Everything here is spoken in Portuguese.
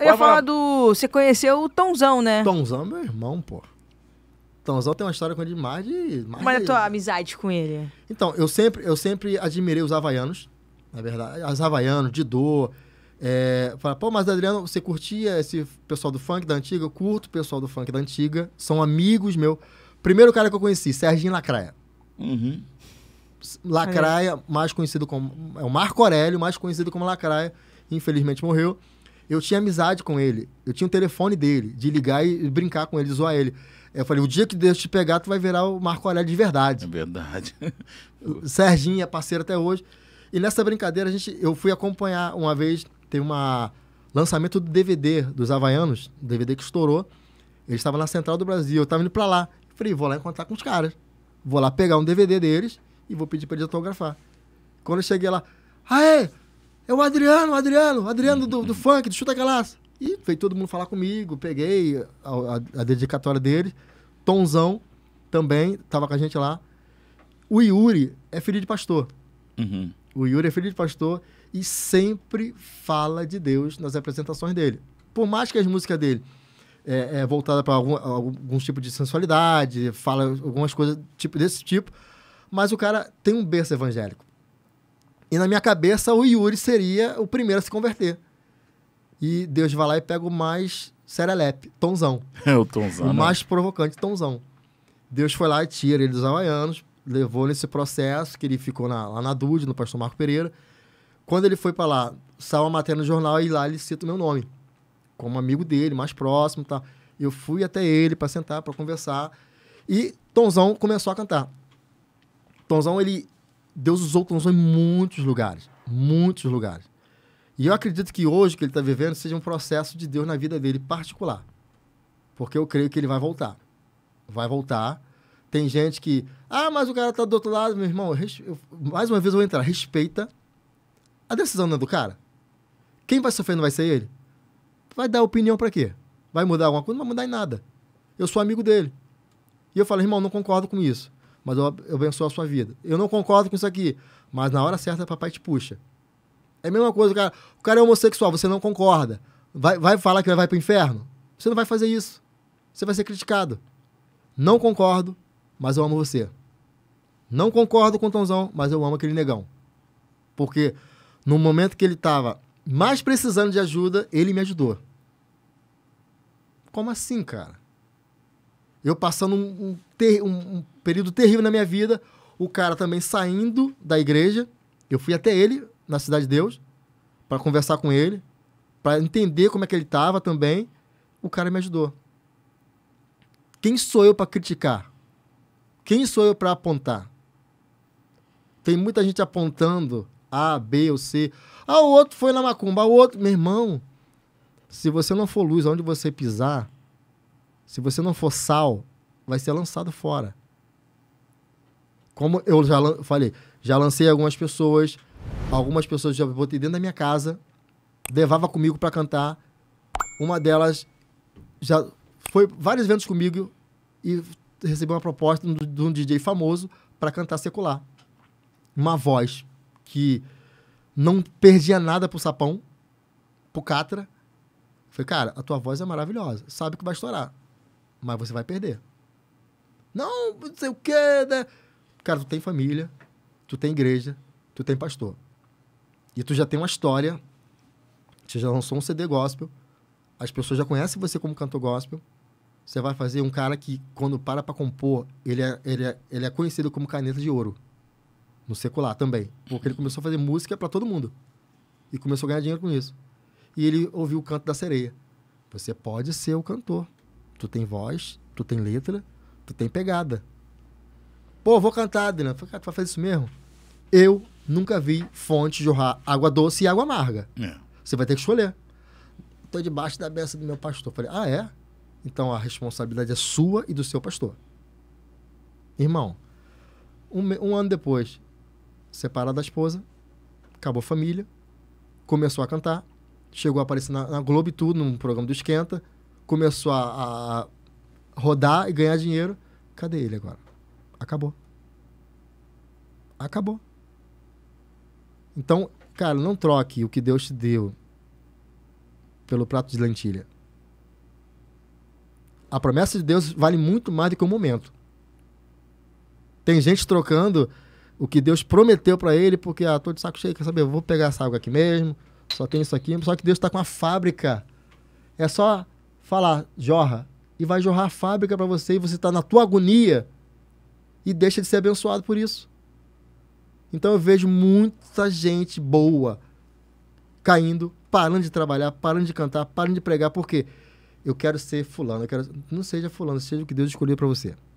Eu ia falar do. Você conheceu o Tonzão, né? Tonzão, é meu irmão, pô. Tonzão tem uma história com ele demais mais de. Mais Mas de... a tua amizade com ele? Então, eu sempre, eu sempre admirei os havaianos, na verdade. as havaianos, Didô. É, fala, pô, mas Adriano, você curtia esse pessoal do funk da antiga? Eu curto o pessoal do funk da antiga, são amigos meu. Primeiro cara que eu conheci, Serginho Lacraia. Uhum. Lacraia, é. mais conhecido como. É o Marco Aurélio, mais conhecido como Lacraia, infelizmente morreu. Eu tinha amizade com ele. Eu tinha o telefone dele, de ligar e brincar com ele, zoar ele. Eu falei, o dia que Deus te pegar, tu vai virar o Marco Aurélio de verdade. É verdade. Serginho é parceiro até hoje. E nessa brincadeira, a gente, eu fui acompanhar uma vez, tem um lançamento do DVD dos Havaianos, DVD que estourou. Ele estava na Central do Brasil, eu estava indo para lá. falei, vou lá encontrar com os caras. Vou lá pegar um DVD deles e vou pedir para eles autografar. Quando eu cheguei lá, aê, é o Adriano, o Adriano, o Adriano do, do funk, do Chuta Galas. E veio todo mundo falar comigo, peguei a, a, a dedicatória dele. Tonzão também estava com a gente lá. O Yuri é filho de pastor. Uhum. O Yuri é filho de pastor e sempre fala de Deus nas apresentações dele. Por mais que as músicas dele é, é voltada para algum, algum tipo de sensualidade, fala algumas coisas tipo desse tipo, mas o cara tem um berço evangélico. E na minha cabeça, o Yuri seria o primeiro a se converter. E Deus vai lá e pega o mais serelepe, tonzão. É o tonzão. O né? mais provocante, tonzão. Deus foi lá e tira ele dos havaianos, levou nesse processo, que ele ficou na, lá na Dude, no pastor Marco Pereira. Quando ele foi para lá, saiu a matéria no jornal e lá ele cita o meu nome, como amigo dele, mais próximo tá Eu fui até ele para sentar, para conversar. E Tonzão começou a cantar. Tonzão, ele Deus usou Tom em muitos lugares, muitos lugares. E eu acredito que hoje que ele está vivendo seja um processo de Deus na vida dele particular. Porque eu creio que ele vai voltar. Vai voltar. Tem gente que, ah, mas o cara está do outro lado, meu irmão. Eu, mais uma vez eu vou entrar. Respeita a decisão né, do cara. Quem vai sofrer não vai ser ele. Vai dar opinião para quê? Vai mudar alguma coisa? Não vai mudar em nada. Eu sou amigo dele. E eu falo, irmão, não concordo com isso mas eu, eu abençoo a sua vida. Eu não concordo com isso aqui, mas na hora certa papai te puxa. É a mesma coisa, o cara, o cara é homossexual, você não concorda. Vai, vai falar que vai para o inferno? Você não vai fazer isso. Você vai ser criticado. Não concordo, mas eu amo você. Não concordo com o Tonzão, mas eu amo aquele negão. Porque no momento que ele estava mais precisando de ajuda, ele me ajudou. Como assim, cara? Eu passando um, um, um, período terrível na minha vida, o cara também saindo da igreja. Eu fui até ele, na Cidade de Deus, para conversar com ele, para entender como é que ele estava também. O cara me ajudou. Quem sou eu para criticar? Quem sou eu para apontar? Tem muita gente apontando A, B ou C. Ah, o outro foi na macumba, o outro. Meu irmão, se você não for luz, onde você pisar, se você não for sal, vai ser lançado fora. Como eu já falei, já lancei algumas pessoas, algumas pessoas já botei dentro da minha casa, levava comigo para cantar. Uma delas já foi vários eventos comigo e recebeu uma proposta de um DJ famoso para cantar secular. Uma voz que não perdia nada pro Sapão, pro Catra. Falei, cara, a tua voz é maravilhosa, sabe que vai estourar mas você vai perder. Não, não sei o quê, né? Cara, tu tem família, tu tem igreja, tu tem pastor. E tu já tem uma história, você já lançou um CD gospel, as pessoas já conhecem você como cantor gospel. Você vai fazer um cara que, quando para pra compor, ele é, ele é, ele é conhecido como caneta de ouro. No secular também. Porque ele começou a fazer música para todo mundo. E começou a ganhar dinheiro com isso. E ele ouviu o canto da sereia. Você pode ser o cantor tu tem voz, tu tem letra, tu tem pegada. Pô, vou cantar, Adriano. Falei, cara, tu vai fazer isso mesmo? Eu nunca vi fonte jorrar água doce e água amarga. É. Você vai ter que escolher. Estou debaixo da beça do meu pastor. Falei, ah, é? Então a responsabilidade é sua e do seu pastor. Irmão, um, um ano depois, separado da esposa, acabou a família, começou a cantar, chegou a aparecer na, na Globo e tudo, num programa do Esquenta começou a, a rodar e ganhar dinheiro. Cadê ele agora? Acabou. Acabou. Então, cara, não troque o que Deus te deu pelo prato de lentilha. A promessa de Deus vale muito mais do que o um momento. Tem gente trocando o que Deus prometeu para ele porque, ah, tô de saco cheio, quer saber, eu vou pegar essa água aqui mesmo, só tem isso aqui. Só que Deus está com a fábrica. É só falar, jorra, e vai jorrar a fábrica para você e você está na tua agonia e deixa de ser abençoado por isso. Então eu vejo muita gente boa caindo, parando de trabalhar, parando de cantar, parando de pregar, porque eu quero ser fulano, eu quero não seja fulano, seja o que Deus escolheu para você.